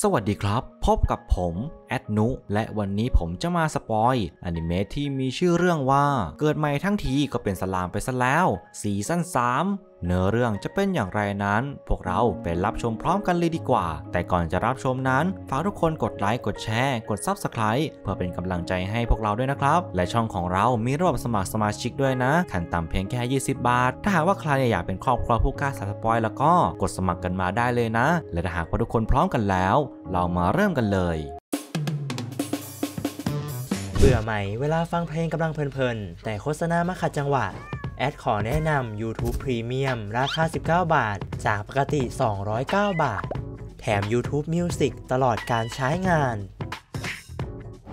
สวัสดีครับ พบกับผม แอดนุ และวันนี้ผมจะมาสปอยอนิเมะที่มีชื่อเรื่องว่า เกิดใหม่ทั้งทีก็เป็นสลามไปซะแล้วซีซั่น3เนื้อเรื่องจะเป็นอย่างไรนั้น พวกเราไปรับชมพร้อมกันเลยดีกว่า แต่ก่อนจะรับชมนั้นฝากทุกคนกดไลค์กดแชร์กดซับสไครต์เพื่อเป็นกำลังใจให้พวกเราด้วยนะครับ และช่องของเรามีระบบสมัครสมาชิกด้วยนะ ขั้นต่ำเพียงแค่ 20 บาท ถ้าหากว่าใครอยากเป็นครอบครัวผู้กล้าสับสปอยแล้วก็ กดสมัครกันมาได้เลยนะ และถ้าหากว่าทุกคนพร้อมกันแล้วเรามาเริ่มกันเลยเบื่อไหมเวลาฟังเพลงกำลังเพลินๆแต่โฆษณามาขัดจังหวะแอดขอแนะนำ YouTube Premium ราคา 19 บาท จากปกติ 209 บาท แถม YouTube Music ตลอดการใช้งาน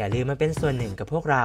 อย่าลืมมาเป็นส่วนหนึ่งกับพวกเรา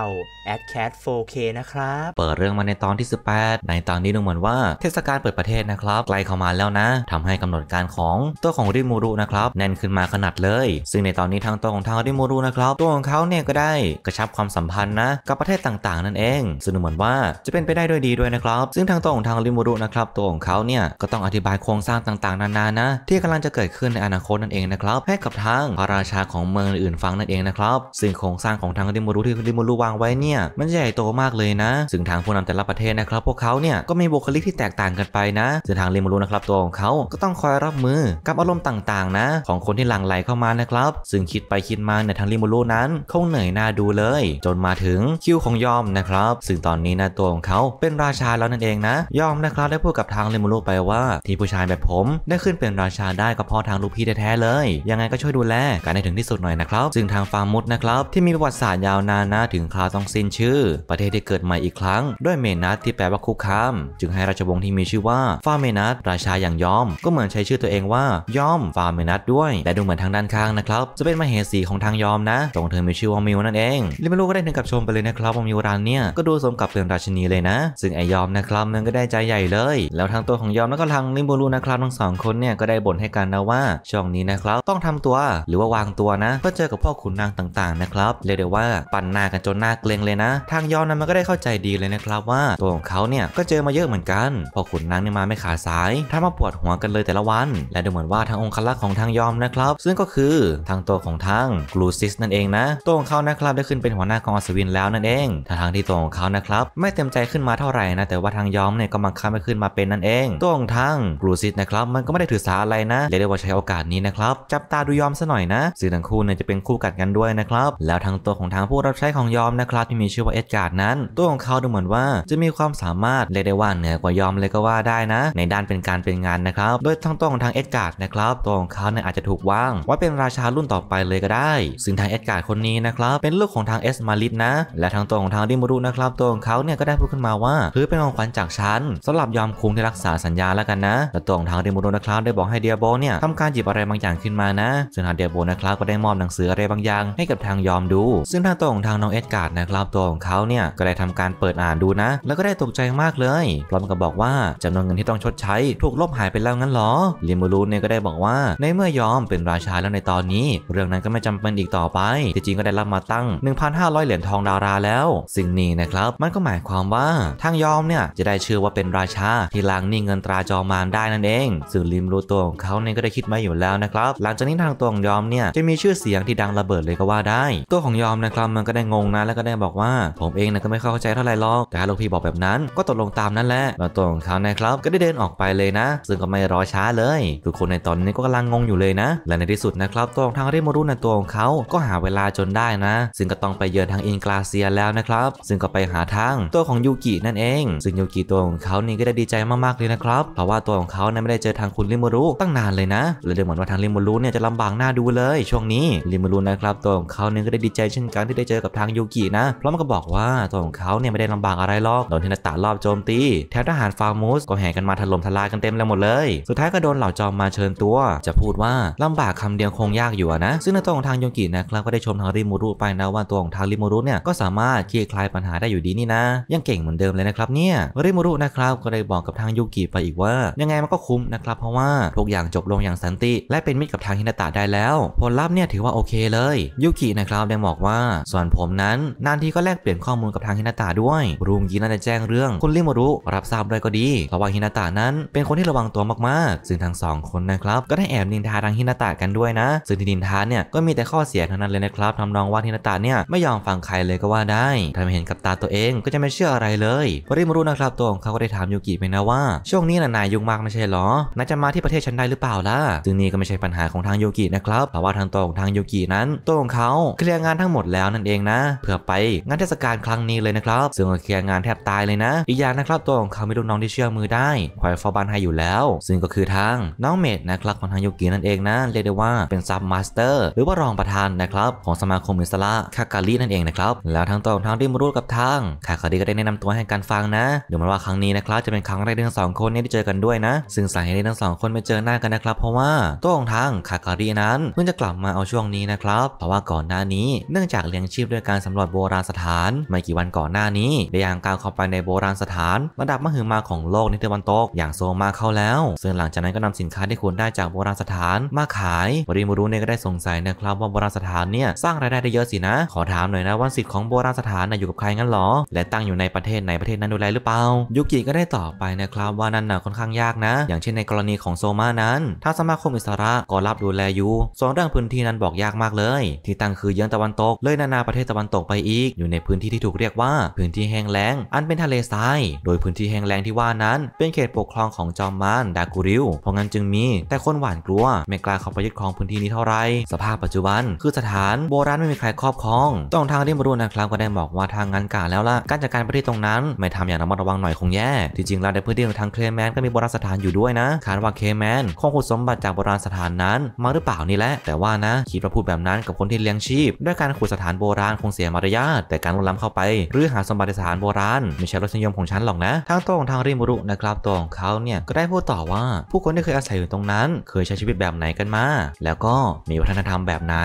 a d c a t 4K นะครับเปิดเรื่องมาในตอนที่ 18 ในตอนนี้ดูเหมือนว่าเทศกาลเปิดประเทศนะครับใกล้เข้ามาแล้วนะทำให้กำหนดการของตัวของริมูรุนะครับแน่นขึ้นมาขนาดเลย ซึ่งในตอนนี้ทางตัวของทางริมูรุนะครับตัวของเขาเนี่ยก็ได้กระชับความสัมพันธ์นะกับประเทศต่างๆนั่นเองซึ่งดูเหมือนว่าจะเป็นไปได้ด้วยดีด้วยนะครับซึ่งทางตัวของทางริมูรุนะครับตัวของเขาเนี่ยก็ต้องอธิบายโครงสร้างต่างๆนานานะที่กำลังจะเกิดขึ้นในอนาคตนั่นเองนะครับให้กับทางพระราชาของเมืองอื่นฟังนั่นเองนะครับ ซึ่งโครงสร้างของทางริมูรุที่ริมูรุวางไว้เนี่ย มันใหญ่โตมากเลยนะซึ่งทางผู้นำแต่ละประเทศนะครับ พวกเขาเนี่ยก็มีบุคลิกที่แตกต่างกันไปนะซึ่งทางริมูรุนะครับตัวของเขาก็ต้องคอยรับมือกับอารมณ์ต่างๆนะของคนที่หลั่งไหลเข้ามานะครับซึ่งคิดไปคิดมาในทางริมูรุนั้น คงเหนื่อยหน้าดูเลย จนมาถึงคิวของยอมนะครับซึ่งตอนนี้นะตัวของเขาเป็นราชาแล้วนั่นเองนะ ยอมนะครับ ได้พูดกับทางริมูรุไปว่า ที่ผู้ชายแบบผมได้ขึ้นเป็นราชาได้ก็เพราะทางลูกพี่แท้ๆเลย ยังไงก็ช่วยดูแลกันให้ถึงที่สุดหน่อยนะครับ ซึ่งทางฟาร์มุดนะครับที่มีประวัติศาสตร์ยาวนานนะ ถึงคราวต้องสิ้นชื่อ ประเทศที่เกิดใหม่อีกครั้งด้วยเมนัสที่แปลว่าคุกคามจึงให้ราชวงศ์ที่มีชื่อว่าฟาเมนัสราชาอย่างยอม ก็เหมือนใช้ชื่อตัวเองว่ายอมฟาเมนัสด้วยแต่ดูเหมือนทางด้านข้างนะครับจะเป็นมเหสีของทางยอมนะตรงเธอมีชื่อว่ามิวนั่นเองลิมารูก็ได้ถึงกับชมไปเลยนะครับว่ามิวรานเนี่ยก็ดูสมกับเป็นราชินีเลยนะ ซึ่งไอยอมนะครับมันก็ได้ใจใหญ่เลย แล้วทางตัวของยอมแล้วก็ทางลิมารูนะครับทั้งสองคนเนี่ยก็ได้บ่นให้กันนะว่า ช่องนี้นะครับต้องทำตัว หรือว่าวางตัวนะเพื่อเจอกับพ่อขุนนางต่างๆนะครับเรียกได้ว่าปั่นหน้ากันจนหน้าเกรงเลยนะ ทางยอนนั้นมันก็ได้เข้าใจดีเลยนะครับ ว่าตัวของเขาเนี่ยก็เจอมาเยอะเหมือนกันพอขุนนางเนี่ยมาไม่ขาดสายท้ามาปวดหัวกันเลยแต่ละวัน และดูเหมือนว่าทางองค์คลัก์ของทางยอมนะครับ ซึ่งก็คือทางตัวของทางกลูซิสนั่นเองนะตัวของเขานะครับ ได้ขึ้นเป็นหัวหน้าของอัศวินแล้วนั่นเองทางที่ตัวของเขานะครับไม่เต็มใจขึ้นมาเท่าไหร่นะแต่ว่าทางยอมเนี่ยก็บังคับให้ขึ้นมาเป็นนั่นเองตัวของทางกลูซิสนะครับ มันก็ไม่ได้ถือสาอะไรนะเลยได้ว่าใช้โอกาสนี้นะครับจับตาดูยอมซะหน่อยนะซึ่งทั้งคู่เนี่ยจะเป็นคู่กัดกันด้วยนะครับแล้วทางตัวของทางผู้รับใช้ของยอมนะครับที่มีชื่อว่าเอ็ดการ์ดนั้นตัวของเขาดูเหมือนว่าจะมีความสามารถเรียกได้ว่าเหนือกว่ายอมเลยก็ว่าได้นะในด้านเป็นการเป็นงานนะครับโดยทั้งตัวของทางเอ็ดการ์ดนะครับ ตัวของเขาเนี่ยอาจจะถูกวางไว้เป็นราชารุ่นต่อไปเลยก็ได้ซึ่งทางเอ็ดการ์ดคนนี้นะครับ เป็นลูกของทางเอสมาลิดนะและทางตัวของทางดิมูรุนะครับตัวของเขาเนี่ยก็ได้พูดขึ้นมาว่าถือเป็นของขวัญจากฉันสำหรับยอมคุ้งที่รักษาสัญญาแล้วกันนะแต่ตัวของทางดิมูรุนะครับได้บอกให้เดียโบเนี่ยทำการหยิบอะไรบางอย่างขึ้นมานะซึ่งทางเดียโบนะครับก็ได้มอบหนังสืออะไรบางอย่าง ให้กับทางยอมดูซึ่งทางตัวของทางน้องเอ็ดการ์ดนะครับตัวของเขาเนี่ยก็ได้ทำการเปิดอ่านดูนะ แล้วก็ได้ตกใจมากเลย พร้อมกับบอกว่าจำนวนเงินที่ต้องชดใช้ ถูกลบหายไปแล้วงั้นหรอลิมูรูเนี่ยก็ได้บอกว่าในเมื่อยอมเป็นราชาแล้วในตอนนี้ เรื่องนั้นก็ไม่จำเป็นอีกต่อไปที่จริงก็ได้รับมาตั้ง 1,500 เหรียญทองดาราแล้ว สิ่งนี้นะครับมันก็หมายความว่าทางยอมเนี่ยจะได้ชื่อว่าเป็นราชาที่ล้างหนี้เงินตราจอมานได้นั่นเองซึ่งลิมรูตัวของเขาเนี่ยก็ได้คิดมาอยู่แล้วนะครับหลังจากนี้ทางตัวของยอมเนี่ยจะมีชื่อเสียงที่ดังระเบิดเลยก็ว่าได้ตัวของยอมนะครับมันก็ได้งงนะแล้วก็ได้บอกว่าผมเองนะก็ไม่เข้าใจเท่าไหร่หรอกแต่ลูกพี่บอกแบบนั้นก็ตกลงตามนั้นแหละแล้วตัวของเขานะครับก็ได้เดินออกไปเลยนะ ซึ่งก็ไม่รอช้าเลยคือคนในตอนนี้ก็กำลังงงอยู่เลยนะ และในที่สุดนะครับตัวของทางรมารุนในตัวของเขาก็หาเวลาจนได้นะ ซึ่งก็ต้องไปเยือนทางอิงกลาเซียแล้วนะครับซึ่งก็ไปหาทางตัวของยูกินั่นเองซึ่งยูกิตัวของเขานี่ก็ได้ดีใจมากๆเลยนะครับเพราะว่าตัวของเขาเนี่ยไม่ได้เจอทางคุณริมารุตั้งนานเลยนะและดูเหมือนว่าทางริมมรุเนี่ยจะลำบากหน้าดูเลยช่วงนี้ริมารุนะครับตัวของเขาเนี่ยก็ได้ดีใจเช่นกันที่ได้เจอกับทางยูกินะพร้อมกับบอกว่าตัวของเขาเนี่ยไม่ได้ลำบากอะไรหรอกโดนทินตารอบโจมตีแถวทหารฟาร์มูสก็แห่กันมาถล่มทลายกันเต็มแล้วหมดเลย สุดท้ายก็โดนเหล่าจอมมาเชิญตัว จะพูดว่าลำบากคำเดียวคงยากอยู่นะ ซึ่งในตัวของทางยูกินะครับก็ได้ชมทางริมูรุไปนะว่าตัวของทางริมูรุเนี่ยก็สามารถคลี่คลายปัญหาได้อยู่ดีนี่นะ ยังเก่งเหมือนเดิมเลยนะครับเนี่ยริมูรุนะครับก็ได้บอกกับทางยูกิไปอีกว่า ยังไงมันก็คุ้มนะครับเพราะว่าทุกอย่างจบลงอย่างสันติ และเป็นมิตรกับทางฮินาตะได้แล้ว ผลลัพธ์เนี่ยถือว่าโอเคเลยยูกินะครับได้บอกว่าส่วนผมนั้นนานทีก็แลกเปลี่ยนข้อมูลกับทางฮินาตาด้วยรุงยีน่าจะแจ้งเรื่องคุณริมารุรับทราบด้วยก็ดีเพราะว่าฮินาตานั้น เป็นคนที่ระวังตัวมากๆซึ่งทั้งสองคนนะครับก็ได้แอบนินทาทางฮินาตากันด้วยนะซึ่งที่นินทาเนี่ยก็มีแต่ข้อเสียเท่านั้นเลยนะครับทำนองว่าฮินาตาเนี่ยไม่ยอมฟังใครเลยก็ว่าได้ถ้าไม่เห็นกับตาตัวเองก็จะไม่เชื่ออะไรเลยริมารุนะครับตัวของเขาก็ได้ถามยูกิไปนะว่าช่วงนี้นายยุ่งมากไม่ใช่หรอน่าจะมาที่ประเทศฉันได้หรือเปล่าล่ะซึ่งนี่ก็ไม่ใช่ปัญหาของทางยูกินะครับเพราะว่าทางตัวของทางยูกินั้นตัวของเขาเคลียร์งาานทั้งหมดแล้วนั่นเองนะเพื่อไปงานเทศกาลครั้งนี้เลยนะครับซึ่งเคลียร์งานแทบตายเลยนะอีกอย่างนะครับตัวของเขาไม่รู้น้องที่เชื่อมือได้คอยฟอบัานให้อยู่แล้ว ซึ่งก็คือทางน้องเมดนะครับของทางยุกินั่นเองนะเรียกได้ว่าเป็นซับมาสเตอร์หรือว่ารองประธานนะครับของสมาคมอิสระคากาลีนั่นเองนะครับแล้วทางตัวของทางที่มารู้กับทางคากาลีก็ได้แนะนำตัวให้การฟังนะด๋ยวมานว่าครั้งนี้นะครับ จะเป็นครั้งแรกที่ทั้งสองคนนี้ได้เจอกันด้วยนะซึ่งสาเหตุที่ทั้งสองคนไม่เจอหน้ากันนะครับเพราะว่าตัวของทางคากาลีนั้นเพิ่งจะกลับมาเอาช่วงนี้นะครับเพราะว่าก่อนหน้านี้เนื่องจากเลี้ยงชีพด้วยการสำรวจโบราณสถาน ไม่กี่วันก่อนหน้านี้ ได้ย่างก้าวเข้าไปในโบราณสถาน ระดับมหึมาของโลกในตะวันตกอย่างโซมาเข้าแล้ว ซึ่งหลังจากนั้นก็นำสินค้าที่คุณได้จากโบราณสถาน มาขายบริมูรุเนี่ยก็ได้สงสัยนะครับว่าโบราณสถานเนี่ยสร้างรายได้ได้เยอะสินะขอถามหน่อยนะว่าสิทธิ์ของโบราณสถานนะอยู่กับใครงั้นหรอและตั้งอยู่ในประเทศไหนประเทศนั้นดูแลหรือเปล่ายุกิก็ได้ตอบไปนะครับว่านั่นน่ะค่อนข้างยากนะ อย่างเช่นในกรณีของโซมานั้น ถ้าสมาคมอิสระก็รับดูแลอยู่ส่วนเรื่องพื้นที่นั้นบอกยากมากเลย ที่ตั้งคือเยื้องตะวันตกเลยนานาประเทศตะวันตกไปอีกอยู่ในพื้นที่ที่ถูกเรียกว่า พื้นที่แห้งแล้ง อันเป็นทะเลทรายโดยพื้นที่แห้งแล้งที่ว่านั้น เป็นเขตปกครองของจอมมานดากูริว เพราะงั้นจึงมี แต่คนหวาดกลัวไม่กล้าเข้าไปยึดครองพื้นที่นี้เท่าไรสภาพปัจจุบัน คือสถานโบราณไม่มีใครครอบครองต้องทางที่มารูนะครับก็ได้บอกว่าทางงานกาแล้วล่ะการจัดการพื้นที่ตรงนั้น ไม่ทำอย่างระมัดระวังหน่อยคงแย่จริงๆแล้วในพื้นที่ทางเคลแมนก็มีโบราณสถานอยู่ด้วยนะคาดว่าเคแมนคงขุดสมบัติจากโบราณสถานนั้น มาหรือเปล่านี่แหละ แต่ว่านะคิดว่าพูดแบบนั้นกับคนที่เลี้ยงชีพด้วยกการขุดสถานโบราณคงเสียมารยาทแต่การลุกล้ำเข้าไป หรือหาสมบัติสถานโบราณ ไม่ใช่รสนิยมของฉันหรอกนะ ทางตรงทางริมรุนะครับตรของเขาเนี่ย ก็ได้พูดต่อว่า ผู้คนที่เคยอาศัยอยู่ตรงนั้น เคยใช้ชีวิตแบบไหนกันมา แล้วก็มีวัฒนธรรมแบบไหน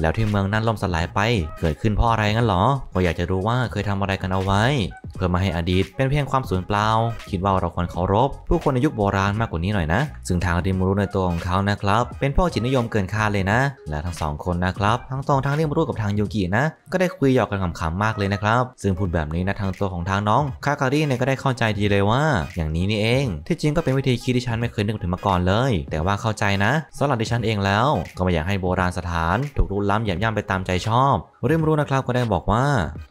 แล้วที่เมืองนั้นล่มสลายไป เกิดขึ้นเพราะอะไรงั้นหรอก็อยากจะรู้ว่าเคยทำอะไรกันเอาไว้เพื่อมาให้อดีตเป็นเพียงความสูญเปล่า คิดว่าเราควรเคารพ ผู้คนในยุคโบราณมากกว่านี้หน่อยนะ ซึ่งทางริมรู้ในตัวของเขานะครับเป็นพ่อจิตนิยมเกินคาดเลยนะและทั้งสองคนนะครับทั้งตองทางริมรู้กับทางยูกินะ ก็ได้คุยหยอกกันขำๆมากเลยนะครับ ซึ่ง พูดแบบนี้นะทางตัวของทางน้องคาคารีเนี่ยก็ได้เข้าใจดีเลยว่าอย่างนี้นี่เอง ที่จริงก็เป็นวิธีคิดที่ฉันไม่เคยนึกถึงมาก่อนเลย แต่ว่าเข้าใจนะสำหรับดิฉันเองแล้วก็ไม่อยากให้โบราณสถาน ถูกรุกล้ำหยาบย่ำไปตามใจชอบเริ่มรู้นะครับก็ได้บอกว่า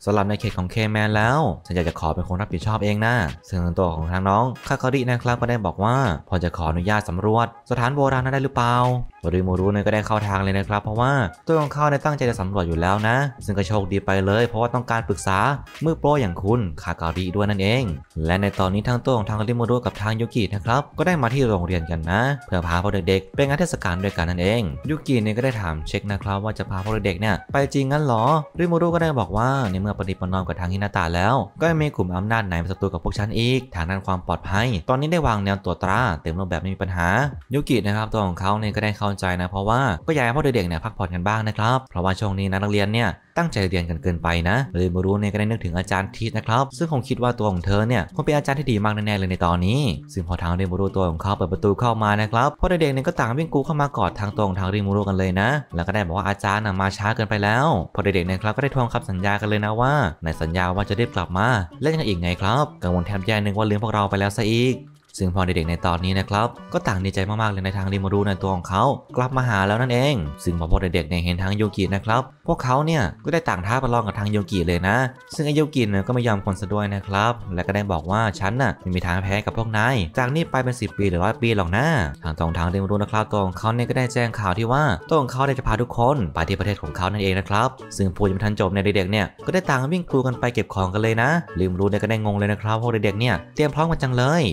สำหรับในเขตของเคแมนแล้วฉันอยากจะขอเป็นคนรับผิดชอบเองนะ ซึ่งตัวของทางน้องคาคารินะครับก็ได้บอกว่า พอจะขออนุญาตสำรวจ สถานโบราณนั้นได้หรือเปล่าบริโมรุเนี่ยก็ได้เข้าทางเลยนะครับ เพราะว่าตัวของเขาเนี่ยตั้งใจจะสำรวจอยู่แล้วนะ ซึ่งก็โชคดีไปเลย เพราะว่าต้องการปรึกษา มือโปรอย่างคุณคาการิด้วยนั่นเอง และในตอนนี้ทางตัวของทางริโมรุกับทางยุกินะครับก็ได้มาที่โรงเรียนกันนะ เพื่อพาพวกเด็กๆไปงานเทศกาลด้วยกันนั่นเองยุกิเนี่ยก็ได้ถามเช็คนะครับว่าจะพาพวกเด็กเนี่ยไปจริงงั้นหรอริโมรุก็ได้บอกว่าในเมื่อปฏิปนอมกับทางฮินาตาแล้วก็ไม่มีกลุ่มอำนาจไหนเป็นศัตรูกับพวกฉันอีกทางด้านความปลอดภัย ตอนนี้ได้วางแนวตัวตราเต็มรูปแบบไม่มีปัญหายุกินะครับตัวของเขาเนี่ยก็ได้เข้าาใจนะเพราะว่าก็อยากให้พวกเด็กๆเนี่ยพักผ่อนกันบ้างนะครับเพราะว่าช่วงนี้นักเรียนเนี่ยตั้งใจเรียนกันเกินไปนะเลยมารู้เนี่ยก็ได้นึกถึงอาจารย์ทิศนะครับ ซึ่งคงคิดว่าตัวของเธอเนี่ยคงเป็นอาจารย์ที่ดีมากแน่ๆเลยในตอนนี้ซึ่งพอทางเรมูรุตัวของเขาเปิดประตูเข้ามานะครับพ่อเด็กๆเนี่ยก็ต่างวิ่งกูเข้ามากอดทางตัวของทางเรมูรุกันเลยนะแล้วก็ได้บอกว่าอาจารย์น่ะมาช้าเกินไปแล้ว พอเด็กๆเนี่ยครับก็ได้ทวงคำสัญญากันเลยนะว่า ในสัญญาว่าจะได้กลับมาและยังอีกไงครับกังวลแทบแย่นึกว่าลืมพวกเราไปแล้วซะอีกซึ่งพอเด็กๆในตอนนี้นะครับก็ต่างดีใจมากๆเลยในทางริมารุในตัวของเขา กลับมาหาแล้วนั่นเอง ซึ่งพอพวกเด็กๆเนี่ยเห็นทางโยกินะครับพวกเขาเนี่ยก็ได้ต่างท้าประลองกับทางโยกิเลยนะ ซึ่งไอโยกิเนี่ยก็ไม่ยอมคนซะด้วยนะครับและก็ได้บอกว่าฉันน่ะไม่มีทางแพ้กับพวกนายจากนี้ไปเป็น 10 ปีหรือร้อยปีหรอกนะทางตองทางริมารุนะครับตัวของเขาเนี่ยก็ได้แจ้งข่าวที่ว่าตัวของเขาได้จะพาทุกคนไปที่ประเทศของเขานั่นเองนะครับ ซึ่งพูดยังทันจบในเด็กๆเนี่ยก็ได้ต่างวิ่งครูกันไปเก็บของกันเลยนะริมารุเนี่ยก็ได้งงเลยนะครับ พวกเด็กๆเนี่ยเตรียมพร้อมกันจังเลย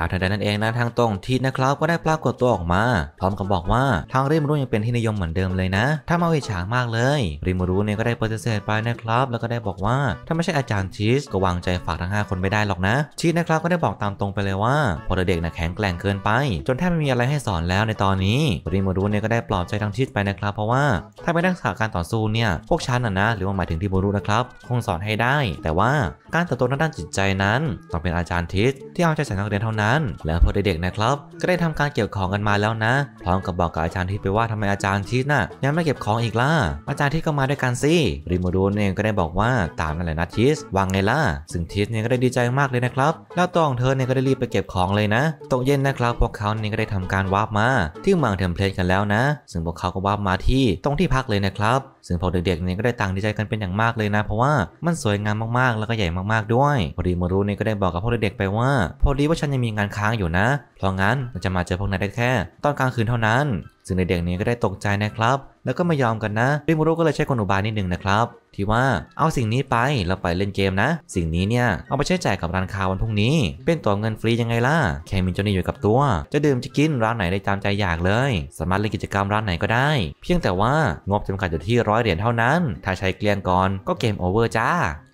แแล้วทันใดนั้นเองนะทางตรงทีนะครับก็ได้ปรากฏตัวออกมา พร้อมกับบอกว่าทางริมรู้ยังเป็นที่นิยมเหมือนเดิมเลยนะถ้ามาวิฉามากเลย ริมรู้เนี่ยก็ได้ปฏิเสธไปนะครับ แล้วก็ได้บอกว่าถ้าไม่ใช่อาจารย์ชีสก็วางใจฝากทั้ง5คนไม่ได้หรอกนะชีสนะครับก็ได้บอกตามตรงไปเลยว่า พอเด็กนะแข็งแกร่งเกินไป จนแทบไม่มีอะไรให้สอนแล้วในตอนนี้ริมรู้เนี่ยก็ได้ปลอบใจทางชีสไปนะครับ เพราะว่าถ้าไปนักงึษาการต่อสู้เนี่ยพวกชั้นนะนะหรือว่าหมายถึงที่บมรุนะครับ คงสอนให้ได้ แต่ว่าการเติบโตาด้านจิตใจนั้นต้องเป็นอาจารย์ทิศที่เอาใจใส่นักเรียนเท่านั้นั้นแลวพอเด็กๆนะครับก็ได้ทำการเก็บของกันมาแล้วนะพร้อมกับบอกกับอาจารย์ทิ่ไปว่าทำไมอาจารย์ทิสน่ะยังไม่เก็บของอีกล่ะอาจารย์ทิ่ก็มาด้วยกันสิริโมดูนเองก็ได้บอกว่าตามนั่นแหละนะทิสวางไงล่ะซึ่งทิสเนี่ยก็ได้ดีใจมากเลยนะครับแล้วตัวของเธอเนี่ยก็ได้รีบไปเก็บของเลยนะตกเย็นนะครับพวกเขาเนี่ยก็ได้ทำการวาร์ปมาที่เมืองเทมเพลตกันแล้วนะซึ่งพวกเขาก็วาร์ปมาที่ตรงที่พักเลยนะครับซึ่งพอเด็กๆเนี่ยก็ได้ต่างดีใจกันเป็นอย่างมากเลยนะ เพราะว่ามันสวยงามมากๆ แล้วก็ใหญ่มากๆด้วยพอดีมารูเนี่ยก็ได้บอกกับพวกเด็กๆไปว่า พอดีว่าฉันยังมีงานค้างอยู่นะ เพราะงั้นมันจะมาเจอพวกนายได้แค่ตอนกลางคืนเท่านั้น ซึ่งในเด็กนี้ก็ได้ตกใจนะครับ แล้วก็ไม่ยอมกันนะริมูรก็เลยใช้กลอุบายนิดนึงนะครับ ที่ว่าเอาสิ่งนี้ไปแล้วไปเล่นเกมนะ สิ่งนี้เนี่ยเอาไปใช้จ่ายกับร้านค้าวันพรุ่งนี้ เป็นตัวเงินฟรียังไงล่ะ แค่มีเจ้านี้อยู่กับตัว จะดื่มจะกินร้านไหนได้ตามใจอยากเลย สามารถเล่นกิจกรรมร้านไหนก็ได้ เพียงแต่ว่างบจำกัดอยู่ที่ร้อยเหรียญเท่านั้น ถ้าใช้เกลี้ยงก่อนก็เกมโอเวอร์จ้า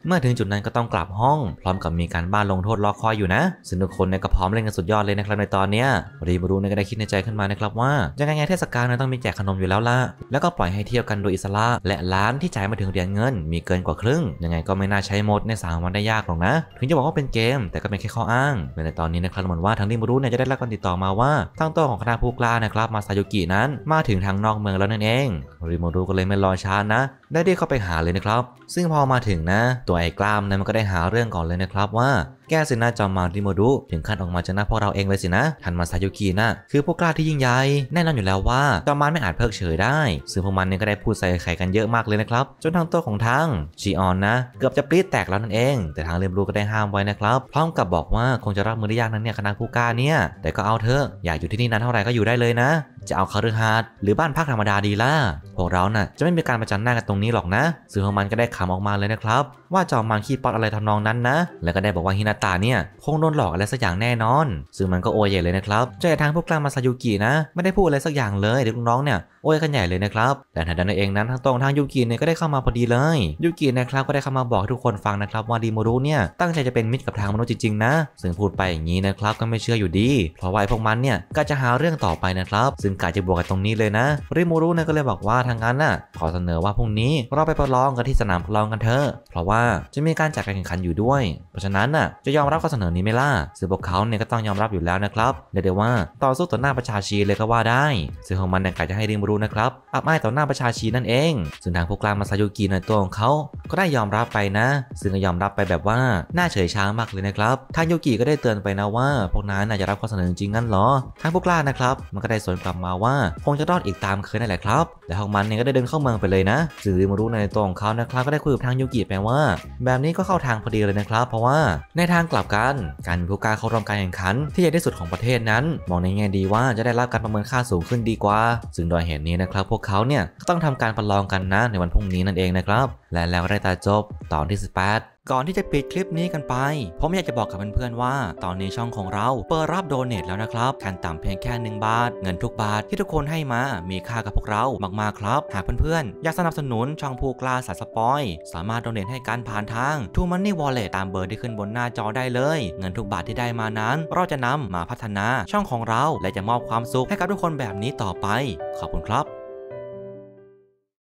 เมื่อถึงจุดนั้นก็ต้องกลับห้องพร้อมกับมีการบ้านลงโทษล็อกคอยอยู่นะซึ่งทุกคนในกระก็พร้อมเล่นกันสุดยอดเลยนะครับในตอนเนี้ยรีบรู้เนก็ได้คิดในใจขึ้นมานะครับว่ายังไงเทศกาลนี้นต้องมีแจกขนมอยู่แล้วล่ะแล้วก็ปล่อยให้เที่ยวกันโดยอิสระ และร้านที่จ่ายมาถึงเหรียญเงิน มีเกินกว่าครึ่ง ยังไงก็ไม่น่าใช้หมดในสามวันได้ยากหรอกนะ ถึงจะบอกว่าเป็นเกม แต่ก็เป็นแค่ข้ออ้าง ในตอนนี้นะครับเหมือนว่าทางรีบรู้เนี่ยจะได้รับการติดต่อมาว่าทางตัวของคณะผู้กล้านะครับมาซาโยกินั้นมาถึงทางนอกเมืองแล้วนั่นเองริบมรุก็เลยไม่รอช้านะได้เรียกเข้าไปหาเลยนะครับ ซึ่งพอมาถึงนะ ตัวไอ้กล้ามนะมันก็ได้หาเรื่องก่อนเลยนะครับว่าแกสินะจอมมาริโมดุถึงขั้นออกมาจะหน้าพวกเราเองเลยสินะทันมาซายุกินะคือพวกกล้าที่ยิ่งใหญ่แน่นอนอยู่แล้วว่าจอมมารไม่อาจเพิกเฉยได้ซึ่งพวกมันเนี่ยก็ได้พูดใส่ใครกันเยอะมากเลยนะครับ จนทางตัวของทางชีออนนะ เกือบจะปรีดแตกแล้วนั่นเอง แต่ทางเรียมรู้ก็ได้ห้ามไว้นะครับ พร้อมกับบอกว่าคงจะรับมือได้ยากนั้นเนี่ยคณะผู้กล้าเนี่ยแต่ก็เอาเถอะอยากอยู่ที่นี่นานเท่าไหร่ก็อยู่ได้เลยนะ จะเอาคารือฮาร์ดหรือบ้านพักธรรมดาดีล่ะพวกเรานะ่ะจะไม่มีการประจันหน้ากันตรงนี้หรอกนะซึ่งของมันก็ได้ขำออกมาเลยนะครับว่าจอมมัรขี้ปอดอะไรทำนองนั้นนะแล้วก็ได้บอกว่าฮินาตาเนี่ย คงโดนหลอกอะไรสักอย่างแน่นอน ซึ่งมันก็ โอยใหญ่เลยนะครับ เจอทางพวกกลางมาซายุกินะ ไม่ได้พูดอะไรสักอย่างเลยเด็กน้องเนี่ยโอยกันใหญ่เลยนะครับ แต่ทันใดนั้นเองนั้นทางตรงทางยูกิเนี่ยก็ได้เข้ามาพอดีเลย ยูกินะครับก็ได้เข้ามาบอกทุกคนฟังนะครับ ว่าดีโมรุเนี่ยตั้งใจจะเป็นมิตรกับทางมนุษย์จริงๆนะ ซึ่งพูดไปอย่างนี้นะครับก็ไม่เชื่ออยู่ดี เพราะว่าพวกมันเนี่ยก็จะหาเรื่องต่อไปนะครับ ซึ่งกาจะบวกกันตรงนี้เลยนะริโมรุเนี่ยก็เลยบอกว่าทางนั้นน่ะขอเสนอว่าพรุ่งนี้เราไปประลองกันที่สนามประลองกันเถอะเพราะว่าจะมีการจัดการแข่งขันอยู่ด้วย เพราะฉะนั้นน่ะจะยอมรับข้อเสนอนี้ไม่ล่ะซึ่งพวกเขาเนี่ยก็ต้องยอมรับอยู่แล้วนะครับเดียวว่าต่อสู้ต่อหน้าประชาชีเลยก็ว่าได้ ซึ่งของมันเนี่ยกจะให้ริมรู้นะครับอับอายต่อหน้าประชาชีนั่นเองส่วนทางพวกกลางมาซาโยกิในตัวของเขาก็ได้ยอมรับไปนะ ซึ่งก็ยอมรับไปแบบว่าหน้าเฉยช้ามากเลยนะครับทางโยกิก็ได้เตือนไปนะว่า พวกนั้น่าจะรับข้อเสนอจริงงั้นหรอทางพวกกล้านะครับมันก็ได้สวนกลับมาว่า คงจะรอดอีกตามเคยนั่นแหละครับแต่ของมันเนี่ยก็ได้เดินเข้าเมืองไปเลยนะซึ่ิมารู้ในตัวของเขานะครับก็ได้คุยกับทางโยกิไปว่า แบบนี้ก็เข้าทางพอดีเลยนะครับ เพราะว่าในทางกลับกัน การมีผู้การเข้าร่วมการแข่งขันที่ใหญ่ที่สุดของประเทศนั้น มองในแง่ดีว่าจะได้รับการประเมินค่าสูงขึ้นดีกว่า ซึ่งโดยเหตุนี้นะครับพวกเขาเนี่ยต้องทำการประลองกันนะในวันพรุ่งนี้นั่นเองนะครับ และแล้วได้ตาจบตอนที่ 18ก่อนที่จะปิดคลิปนี้กันไป ผมอยากจะบอกกับเพื่อนๆว่า ตอนนี้ช่องของเราเปิดรับโดเนตแล้วนะครับขั้นต่ำเพียงแค่1บาท เงินทุกบาทที่ทุกคนให้มามีค่ากับพวกเรามากๆครับ หากเพื่อนๆ อยากสนับสนุน ช่องผู้กล้าสายสปอย สามารถโดเนตให้การผ่านทาง t ูมันนี่วอลเล็ตตามเบอร์ที่ขึ้นบนหน้าจอได้เลย เงินทุกบาทที่ได้มานั้น เราจะนำมาพัฒนาช่องของเราและจะมอบความสุขให้กับทุกคนแบบนี้ต่อไป ขอบคุณครับ